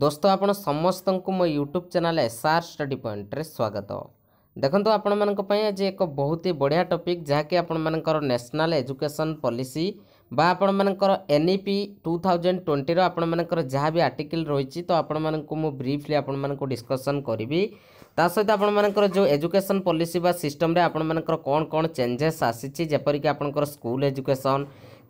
ଦୋସ୍ତ ଆପଣ ସମସ୍ତଙ୍କୁ ମୋ YouTube channel S R study ପଏଣ୍ଟରେ ସ୍ୱାଗତ ଦେଖନ୍ତୁ ଆପଣମାନଙ୍କ ପାଇଁ ଆଜି ଏକ ବହୁତ ହି ବଢ଼ିଆ ଟପିକ୍ ଯାହାକି ଆପଣମାନଙ୍କର ନ୍ୟାସନାଲ୍ ଏଜୁକେସନ୍ ପଲିସି ବା ଆପଣମାନଙ୍କର N E P two thousand ଟ୍ୱେଣ୍ଟିର ଆପଣମାନଙ୍କର ଯାହା ବି ଆର୍ଟିକିଲ୍ ରହିଛି ତ ଆପଣମାନଙ୍କୁ ମୁଁ ବ୍ରିଫ୍ଲି ଆପଣମାନଙ୍କୁ ଡିସ୍କସନ୍ କରିବି ତା ସହିତ ଆପଣମାନଙ୍କର ଯେଉଁ ଏଜୁକେସନ୍ ପଲିସି ବା ସିଷ୍ଟମ୍ରେ ଆପଣମାନଙ୍କର କ'ଣ କ'ଣ ଚେଞ୍ଜେସ୍ ଆସିଛି ଯେପରିକି ଆପଣଙ୍କର ସ୍କୁଲ୍ ଏଜୁକେସନ୍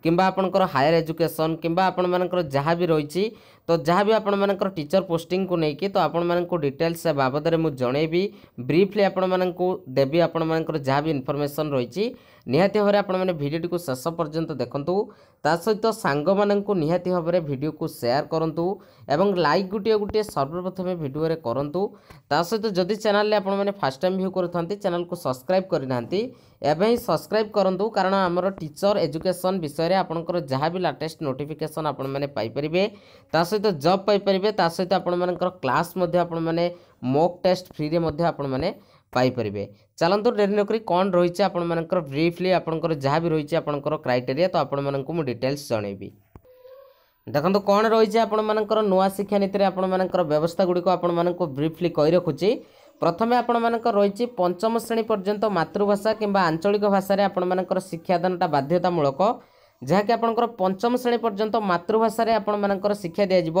কিংবা আপনার হায়ার এজুকেশন কিংবা আপনার যা বি রয়েছে তো যা বি আপনার টিচর পোস্টিং কু নেই তো আপনার ডিটেলস সে বাবদে জনাইবি ব্রিফলি আপনার দেবি আপনার যা বি ইনফরমেসন রয়েছে ନିହାତି ଭାବରେ ଆପଣମାନେ ଭିଡ଼ିଓଟିକୁ ଶେଷ ପର୍ଯ୍ୟନ୍ତ ଦେଖନ୍ତୁ ତା ସହିତ ସାଙ୍ଗମାନଙ୍କୁ ନିହାତି ଭାବରେ ଭିଡ଼ିଓକୁ ସେୟାର କରନ୍ତୁ ଏବଂ ଲାଇକ୍ ଗୋଟିଏ ଗୋଟିଏ ସର୍ବପ୍ରଥମେ ଭିଡ଼ିଓରେ କରନ୍ତୁ ତା ସହିତ ଯଦି ଚ୍ୟାନେଲରେ ଆପଣମାନେ ଫାର୍ଷ୍ଟ ଟାଇମ୍ ଭ୍ୟୁ କରୁଥାନ୍ତି ଚ୍ୟାନେଲକୁ ସବସ୍କ୍ରାଇବ୍ କରିନାହାନ୍ତି ଏବେ ହିଁ ସବସ୍କ୍ରାଇବ୍ କରନ୍ତୁ କାରଣ ଆମର ଟିଚର ଏଜୁକେସନ୍ ବିଷୟରେ ଆପଣଙ୍କର ଯାହା ବି ଲାଟେଷ୍ଟ ନୋଟିଫିକେସନ୍ ଆପଣମାନେ ପାଇପାରିବେ ତା ସହିତ ଜବ୍ ପାଇପାରିବେ ତା ସହିତ ଆପଣମାନଙ୍କର କ୍ଲାସ୍ ମଧ୍ୟ ଆପଣମାନେ ମକ୍ ଟେଷ୍ଟ ଫ୍ରିରେ ମଧ୍ୟ ଆପଣମାନେ ପାଇପାରିବେ ଚାଲନ୍ତୁ ଡେରି ନକରି କ'ଣ ରହିଛି ଆପଣମାନଙ୍କର ବ୍ରିଫଲି ଆପଣଙ୍କର ଯାହା ବି ରହିଛି ଆପଣଙ୍କର କ୍ରାଇଟେରିଆ ତ ଆପଣମାନଙ୍କୁ ମୁଁ ଡିଟେଲ୍ସ ଜଣେଇବି ଦେଖନ୍ତୁ କ'ଣ ରହିଛି ଆପଣମାନଙ୍କର ନୂଆ ଶିକ୍ଷାନୀତିରେ ଆପଣମାନଙ୍କର ବ୍ୟବସ୍ଥାଗୁଡ଼ିକ ଆପଣମାନଙ୍କୁ ବ୍ରିଫଲି କହି ରଖୁଛି ପ୍ରଥମେ ଆପଣମାନଙ୍କର ରହିଛି ପଞ୍ଚମ ଶ୍ରେଣୀ ପର୍ଯ୍ୟନ୍ତ ମାତୃଭାଷା କିମ୍ବା ଆଞ୍ଚଳିକ ଭାଷାରେ ଆପଣମାନଙ୍କର ଶିକ୍ଷାଦାନଟା ବାଧ୍ୟତାମୂଳକ ଯାହାକି ଆପଣଙ୍କର ପଞ୍ଚମ ଶ୍ରେଣୀ ପର୍ଯ୍ୟନ୍ତ ମାତୃଭାଷାରେ ଆପଣମାନଙ୍କର ଶିକ୍ଷା ଦିଆଯିବ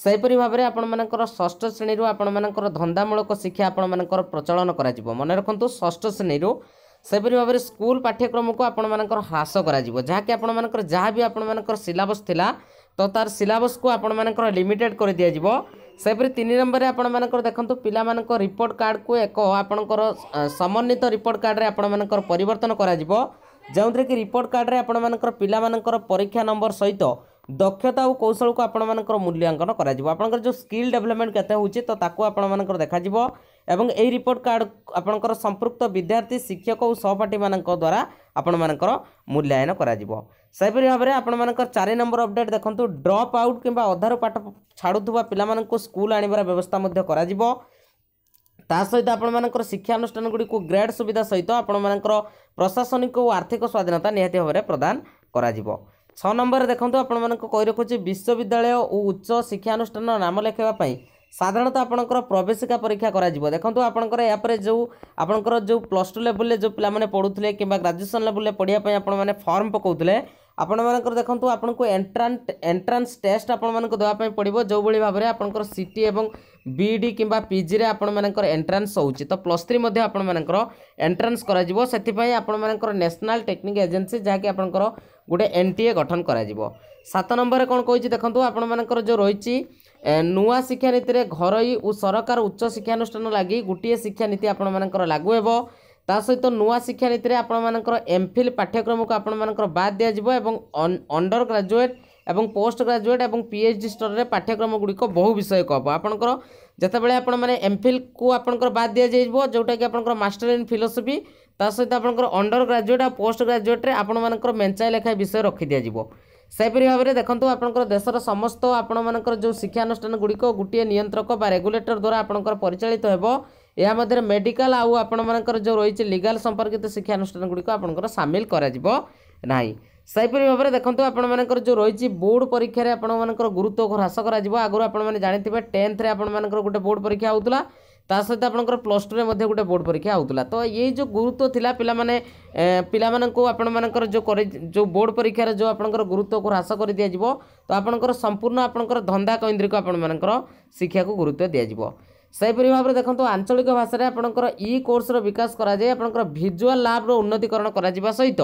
ସେହିପରି ଭାବରେ ଆପଣମାନଙ୍କର ଷଷ୍ଠ ଶ୍ରେଣୀରୁ ଆପଣମାନଙ୍କର ଧନ୍ଦାମୂଳକ ଶିକ୍ଷା ଆପଣମାନଙ୍କର ପ୍ରଚଳନ କରାଯିବ ମନେ ରଖନ୍ତୁ ଷଷ୍ଠ ଶ୍ରେଣୀରୁ ସେହିପରି ଭାବରେ ସ୍କୁଲ ପାଠ୍ୟକ୍ରମକୁ ଆପଣମାନଙ୍କର ହ୍ରାସ କରାଯିବ ଯାହାକି ଆପଣମାନଙ୍କର ଯାହା ବି ଆପଣମାନଙ୍କର ସିଲାବସ୍ ଥିଲା ତ ତାର ସିଲାବସ୍କୁ ଆପଣମାନଙ୍କର ଲିମିଟେଡ଼ କରିଦିଆଯିବ ସେହିପରି ତିନି ନମ୍ବରରେ ଆପଣମାନଙ୍କର ଦେଖନ୍ତୁ ପିଲାମାନଙ୍କ ରିପୋର୍ଟ କାର୍ଡ଼କୁ ଏକ ଆପଣଙ୍କର ସମନ୍ୱିତ ରିପୋର୍ଟ କାର୍ଡ଼ରେ ଆପଣମାନଙ୍କର ପରିବର୍ତ୍ତନ କରାଯିବ ଯେଉଁଥିରେ କି ରିପୋର୍ଟ କାର୍ଡ଼ରେ ଆପଣମାନଙ୍କର ପିଲାମାନଙ୍କର ପରୀକ୍ଷା ନମ୍ବର ସହିତ ଦକ୍ଷତା ଆଉ କୌଶଳକୁ ଆପଣମାନଙ୍କର ମୂଲ୍ୟାଙ୍କନ କରାଯିବ ଆପଣଙ୍କର ଯେଉଁ ସ୍କିଲ୍ ଡେଭଲପମେଣ୍ଟ କେତେ ହେଉଛି ତ ତାକୁ ଆପଣମାନଙ୍କର ଦେଖାଯିବ ଏବଂ ଏହି ରିପୋର୍ଟ କାର୍ଡ଼ ଆପଣଙ୍କର ସମ୍ପୃକ୍ତ ବିଦ୍ୟାର୍ଥୀ ଶିକ୍ଷକ ଓ ସହପାଠୀମାନଙ୍କ ଦ୍ୱାରା ଆପଣମାନଙ୍କର ମୂଲ୍ୟାୟନ କରାଯିବ ସେହିପରି ଭାବରେ ଆପଣମାନଙ୍କର ଚାରି ନମ୍ବର ଅପଡ଼େଟ୍ ଦେଖନ୍ତୁ ଡ୍ରପ୍ ଆଉଟ୍ କିମ୍ବା ଅଧାରୁ ପାଠ ଛାଡ଼ୁଥିବା ପିଲାମାନଙ୍କୁ ସ୍କୁଲ୍ ଆଣିବାର ବ୍ୟବସ୍ଥା ମଧ୍ୟ କରାଯିବ ତା ସହିତ ଆପଣମାନଙ୍କର ଶିକ୍ଷାନୁଷ୍ଠାନଗୁଡ଼ିକୁ ଗ୍ରେଡ଼୍ ସୁବିଧା ସହିତ ଆପଣମାନଙ୍କର ପ୍ରଶାସନିକ ଓ ଆର୍ଥିକ ସ୍ୱାଧୀନତା ନିହାତି ଭାବରେ ପ୍ରଦାନ କରାଯିବ ଛଅ ନମ୍ବରରେ ଦେଖନ୍ତୁ ଆପଣମାନଙ୍କୁ କହି ରଖୁଛି ବିଶ୍ୱବିଦ୍ୟାଳୟ ଓ ଉଚ୍ଚ ଶିକ୍ଷାନୁଷ୍ଠାନ ନାମ ଲେଖାଇବା ପାଇଁ ସାଧାରଣତଃ ଆପଣଙ୍କର ପ୍ରବେଶିକା ପରୀକ୍ଷା କରାଯିବ ଦେଖନ୍ତୁ ଆପଣଙ୍କର ଏହାପରେ ଯେଉଁ ଆପଣଙ୍କର ଯେଉଁ ପ୍ଲସ୍ ଟୁ ଲେଭେଲରେ ଯେଉଁ ପିଲାମାନେ ପଢ଼ୁଥିଲେ କିମ୍ବା ଗ୍ରାଜୁଏସନ୍ ଲେଭେଲରେ ପଢ଼ିବା ପାଇଁ ଆପଣମାନେ ଫର୍ମ ପକାଉଥିଲେ ଆପଣମାନଙ୍କର ଦେଖନ୍ତୁ ଆପଣଙ୍କୁ ଏଣ୍ଟ୍ରାନ୍ସ ଏଣ୍ଟ୍ରାନ୍ସ ଟେଷ୍ଟ ଆପଣମାନଙ୍କୁ ଦେବା ପାଇଁ ପଡ଼ିବ ଯେଉଁଭଳି ଭାବରେ ଆପଣଙ୍କର ସିଟି ଏବଂ ବିଇଡି କିମ୍ବା ପିଜିରେ ଆପଣମାନଙ୍କର ଏଣ୍ଟ୍ରାନ୍ସ ହେଉଛି ତ ପ୍ଲସ୍ ଥ୍ରୀ ମଧ୍ୟ ଆପଣମାନଙ୍କର ଏଣ୍ଟ୍ରାନ୍ସ କରାଯିବ ସେଥିପାଇଁ ଆପଣମାନଙ୍କର ନ୍ୟାସନାଲ୍ ଟେକ୍ନିକ୍ ଏଜେନ୍ସି ଯାହାକି ଆପଣଙ୍କର ଗୋଟେ ଏନ୍ ଟି ଏ ଗଠନ କରାଯିବ ସାତ ନମ୍ବରରେ କ'ଣ କହିଛି ଦେଖନ୍ତୁ ଆପଣମାନଙ୍କର ଯେଉଁ ରହିଛି ନୂଆ ଶିକ୍ଷାନୀତିରେ ଘରୋଇ ଓ ସରକାର ଉଚ୍ଚ ଶିକ୍ଷାନୁଷ୍ଠାନ ଲାଗି ଗୋଟିଏ ଶିକ୍ଷାନୀତି ଆପଣମାନଙ୍କର ଲାଗୁ ହେବ ତା ସହିତ ନୂଆ ଶିକ୍ଷାନୀତିରେ ଆପଣମାନଙ୍କର ଏମ୍ଫିଲ୍ ପାଠ୍ୟକ୍ରମକୁ ଆପଣମାନଙ୍କର ବାଦ୍ ଦିଆଯିବ ଏବଂ ଅଣ୍ଡର୍ ଗ୍ରାଜୁଏଟ୍ ଏବଂ ପୋଷ୍ଟ ଗ୍ରାଜୁଏଟ୍ ଏବଂ ପି ଏଚ୍ ଡି ସ୍ତରରେ ପାଠ୍ୟକ୍ରମ ଗୁଡ଼ିକ ବହୁ ବିଷୟକ ହେବ ଆପଣଙ୍କର ଯେତେବେଳେ ଆପଣମାନେ ଏମ୍ ଫିଲ୍କୁ ଆପଣଙ୍କର ବାଦ୍ ଦିଆଯାଇଯିବ ଯେଉଁଟାକି ଆପଣଙ୍କର ମାଷ୍ଟର ଇନ୍ ଫିଲୋସଫି ତା ସହିତ ଆପଣଙ୍କର ଅଣ୍ଡର ଗ୍ରାଜୁଏଟ୍ ଆଉ ପୋଷ୍ଟ ଗ୍ରାଜୁଏଟ୍ରେ ଆପଣମାନଙ୍କର ମେଞ୍ଚାଏ ଲେଖାଏଁ ବିଷୟ ରଖିଦିଆଯିବ ସେହିପରି ଭାବରେ ଦେଖନ୍ତୁ ଆପଣଙ୍କର ଦେଶର ସମସ୍ତ ଆପଣମାନଙ୍କର ଯେଉଁ ଶିକ୍ଷାନୁଷ୍ଠାନ ଗୁଡ଼ିକ ଗୋଟିଏ ନିୟନ୍ତ୍ରକ ବା ରେଗୁଲେଟର ଦ୍ୱାରା ଆପଣଙ୍କର ପରିଚାଳିତ ହେବ ଏହା ମଧ୍ୟରେ ମେଡ଼ିକାଲ ଆଉ ଆପଣମାନଙ୍କର ଯେଉଁ ରହିଛି ଲିଗାଲ ସମ୍ପର୍କିତ ଶିକ୍ଷାନୁଷ୍ଠାନ ଗୁଡ଼ିକ ଆପଣଙ୍କର ସାମିଲ କରାଯିବ ନାହିଁ ସେହିପରି ଭାବରେ ଦେଖନ୍ତୁ ଆପଣମାନଙ୍କର ଯେଉଁ ରହିଛି ବୋର୍ଡ଼ ପରୀକ୍ଷାରେ ଆପଣମାନଙ୍କର ଗୁରୁତ୍ୱକୁ ହ୍ରାସ କରାଯିବ ଆଗରୁ ଆପଣମାନେ ଜାଣିଥିବେ ଟେନ୍ଥରେ ଆପଣମାନଙ୍କର ଗୋଟେ ବୋର୍ଡ଼ ପରୀକ୍ଷା ହେଉଥିଲା ତା ସହିତ ଆପଣଙ୍କର ପ୍ଲସ୍ ଟୁରେ ମଧ୍ୟ ଗୋଟେ ବୋର୍ଡ଼ ପରୀକ୍ଷା ହେଉଥିଲା ତ ଏଇ ଯେଉଁ ଗୁରୁତ୍ୱ ଥିଲା ପିଲାମାନେ ପିଲାମାନଙ୍କୁ ଆପଣମାନଙ୍କର ଯେଉଁ କରି ଯେଉଁ ବୋର୍ଡ଼ ପରୀକ୍ଷାରେ ଯେଉଁ ଆପଣଙ୍କର ଗୁରୁତ୍ୱକୁ ହ୍ରାସ କରିଦିଆଯିବ ତ ଆପଣଙ୍କର ସମ୍ପୂର୍ଣ୍ଣ ଆପଣଙ୍କର ଧନ୍ଦା କୈନ୍ଦ୍ରିକ ଆପଣମାନଙ୍କର ଶିକ୍ଷାକୁ ଗୁରୁତ୍ୱ ଦିଆଯିବ ସେହିପରି ଭାବରେ ଦେଖନ୍ତୁ ଆଞ୍ଚଳିକ ଭାଷାରେ ଆପଣଙ୍କର ଇ କୋର୍ସର ବିକାଶ କରାଯାଇ ଆପଣଙ୍କର ଭିଜୁଆଲ୍ ଲାବ୍ର ଉନ୍ନତିକରଣ କରାଯିବା ସହିତ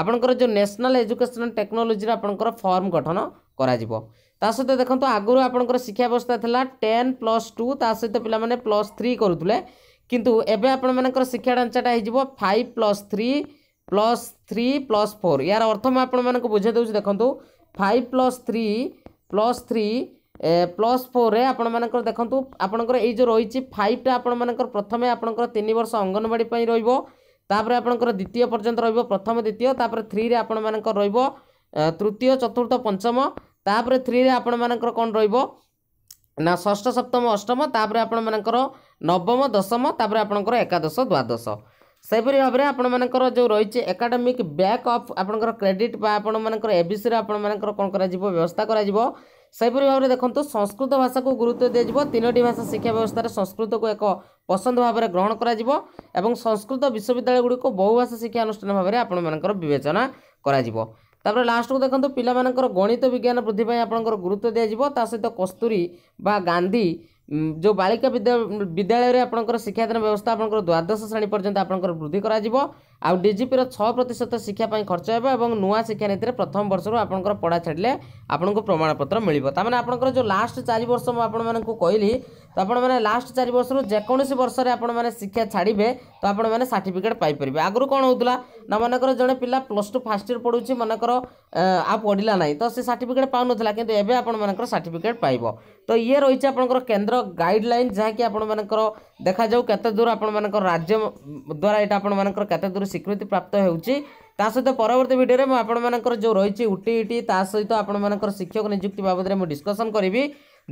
ଆପଣଙ୍କର ଯେଉଁ ନ୍ୟାସନାଲ୍ ଏଜୁକେସନାଲ୍ ଟେକ୍ନୋଲୋଜିରେ ଆପଣଙ୍କର ଫର୍ମ ଗଠନ କରାଯିବ ତା ସହିତ ଦେଖନ୍ତୁ ଆଗରୁ ଆପଣଙ୍କର ଶିକ୍ଷା ବ୍ୟବସ୍ଥା ଥିଲା ଟେନ୍ ପ୍ଲସ୍ ଟୁ ତା ସହିତ ପିଲାମାନେ ପ୍ଲସ୍ ଥ୍ରୀ କରୁଥିଲେ କିନ୍ତୁ ଏବେ ଆପଣମାନଙ୍କର ଶିକ୍ଷା ଢାଞ୍ଚାଟା ହେଇଯିବ five plus three plus three plus four ଏହାର ଅର୍ଥ ମୁଁ ଆପଣମାନଙ୍କୁ ବୁଝାଇ ଦେଉଛି ଦେଖନ୍ତୁ five plus three plus three plus ଫୋର୍ରେ ଆପଣମାନଙ୍କର ଦେଖନ୍ତୁ ଆପଣଙ୍କର ଏଇ ଯେଉଁ ରହିଛି ଫାଇଭ୍ଟା ଆପଣମାନଙ୍କର ପ୍ରଥମେ ଆପଣଙ୍କର ତିନି ବର୍ଷ ଅଙ୍ଗନବାଡ଼ି ପାଇଁ ରହିବ ତାପରେ ଆପଣଙ୍କର ଦ୍ୱିତୀୟ ପର୍ଯ୍ୟନ୍ତ ରହିବ ପ୍ରଥମ ଦ୍ୱିତୀୟ ତାପରେ ଥ୍ରୀରେ ଆପଣମାନଙ୍କର ରହିବ ତୃତୀୟ ଚତୁର୍ଥ ପଞ୍ଚମ ତାପରେ ଥ୍ରୀରେ ଆପଣମାନଙ୍କର କ'ଣ ରହିବ ନା ଷଷ୍ଠ ସପ୍ତମ ଅଷ୍ଟମ ତାପରେ ଆପଣମାନଙ୍କର ନବମ ଦଶମ ତାପରେ ଆପଣଙ୍କର ଏକାଦଶ ଦ୍ୱାଦଶ ସେହିପରି ଭାବରେ ଆପଣମାନଙ୍କର ଯେଉଁ ରହିଛି ଏକାଡେମିକ୍ ବ୍ୟାକ୍ ଅଫ୍ ଆପଣଙ୍କର କ୍ରେଡ଼ିଟ୍ ବା ଆପଣମାନଙ୍କର ଏ ବିସିରେ ଆପଣମାନଙ୍କର କ'ଣ କରାଯିବ ବ୍ୟବସ୍ଥା କରାଯିବ ସେହିପରି ଭାବରେ ଦେଖନ୍ତୁ ସଂସ୍କୃତ ଭାଷାକୁ ଗୁରୁତ୍ୱ ଦିଆଯିବ ତିନୋଟି ଭାଷା ଶିକ୍ଷା ବ୍ୟବସ୍ଥାରେ ସଂସ୍କୃତକୁ ଏକ ପସନ୍ଦ ଭାବରେ ଗ୍ରହଣ କରାଯିବ ଏବଂ ସଂସ୍କୃତ ବିଶ୍ୱବିଦ୍ୟାଳୟଗୁଡ଼ିକୁ ବହୁଭାଷା ଶିକ୍ଷା ଅନୁଷ୍ଠାନ ଭାବରେ ଆପଣମାନଙ୍କର ବିବେଚନା କରାଯିବ ତା'ପରେ ଲାଷ୍ଟକୁ ଦେଖନ୍ତୁ ପିଲାମାନଙ୍କର ଗଣିତ ବିଜ୍ଞାନ ବୃଦ୍ଧି ପାଇଁ ଆପଣଙ୍କର ଗୁରୁତ୍ୱ ଦିଆଯିବ ତା ସହିତ କସ୍ତୁରୀ ବା ଗାନ୍ଧୀ ଯେଉଁ ବାଳିକା ବିଦ୍ୟାଳୟରେ ଆପଣଙ୍କର ଶିକ୍ଷାଦାନ ବ୍ୟବସ୍ଥା ଆପଣଙ୍କର ଦ୍ୱାଦଶ ଶ୍ରେଣୀ ପର୍ଯ୍ୟନ୍ତ ଆପଣଙ୍କର ବୃଦ୍ଧି କରାଯିବ ଆଉ ଡିଜିପିର ଛଅ ପ୍ରତିଶତ ଶିକ୍ଷା ପାଇଁ ଖର୍ଚ୍ଚ ହେବ ଏବଂ ନୂଆ ଶିକ୍ଷାନୀତିରେ ପ୍ରଥମ ବର୍ଷରୁ ଆପଣଙ୍କର ପଢ଼ା ଛାଡ଼ିଲେ ଆପଣଙ୍କୁ ପ୍ରମାଣପତ୍ର ମିଳିବ ତାମାନେ ଆପଣଙ୍କର ଯେଉଁ ଲାଷ୍ଟ ଚାରି ବର୍ଷ ମୁଁ ଆପଣମାନଙ୍କୁ କହିଲି ତ ଆପଣମାନେ ଲାଷ୍ଟ ଚାରି ବର୍ଷରୁ ଯେକୌଣସି ବର୍ଷରେ ଆପଣମାନେ ଶିକ୍ଷା ଛାଡ଼ିବେ ତ ଆପଣମାନେ ସାର୍ଟିଫିକେଟ୍ ପାଇପାରିବେ ଆଗରୁ କ'ଣ ହେଉଥିଲା ନା ମନେକର ଜଣେ ପିଲା ପ୍ଲସ୍ ଟୁ ଫାର୍ଷ୍ଟ ଇୟର୍ ପଢ଼ୁଛି ମନେକର ଆଉ ପଢ଼ିଲା ନାହିଁ ତ ସେ ସାର୍ଟିଫିକେଟ୍ ପାଉନଥିଲା କିନ୍ତୁ ଏବେ ଆପଣମାନଙ୍କର ସାର୍ଟିଫିକେଟ୍ ପାଇବ ତ ଇଏ ରହିଛି ଆପଣଙ୍କର କେନ୍ଦ୍ର ଗାଇଡ଼ଲାଇନ୍ ଯାହାକି ଆପଣମାନଙ୍କର ଦେଖାଯାଉ କେତେ ଦୂର ଆପଣମାନଙ୍କର ରାଜ୍ୟ ଦ୍ୱାରା ଏଇଟା ଆପଣମାନଙ୍କର କେତେ ଦୂର ସ୍ୱୀକୃତି ପ୍ରାପ୍ତ ହେଉଛି ତା ସହିତ ପରବର୍ତ୍ତୀ ଭିଡ଼ିଓରେ ମୁଁ ଆପଣମାନଙ୍କର ଯେଉଁ ରହିଛି ଉଟି ଇଟି ତା ସହିତ ଆପଣମାନଙ୍କର ଶିକ୍ଷକ ନିଯୁକ୍ତି ବାବଦରେ ମୁଁ ଡିସ୍କସନ୍ କରିବି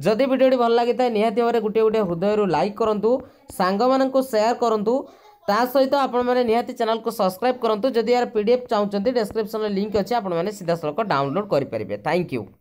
ଯଦି ଭିଡ଼ିଓଟି ଭଲ ଲାଗିଥାଏ ନିହାତି ଭାବରେ ଗୋଟିଏ ଗୋଟିଏ ହୃଦୟରୁ ଲାଇକ୍ କରନ୍ତୁ ସାଙ୍ଗମାନଙ୍କୁ ସେୟାର କରନ୍ତୁ ତା ସହିତ ଆପଣମାନେ ନିହାତି ଚ୍ୟାନେଲକୁ ସବସ୍କ୍ରାଇବ୍ କରନ୍ତୁ ଯଦି ଏହାର ପି ଡି ଏଫ୍ ଚାହୁଁଛନ୍ତି ଡେସ୍କ୍ରିପ୍ସନ୍ରେ ଲିଙ୍କ୍ ଅଛି ଆପଣମାନେ ସିଧାସଳଖ ଡାଉନଲୋଡ଼୍ କରିପାରିବେ ଥ୍ୟାଙ୍କ ୟୁ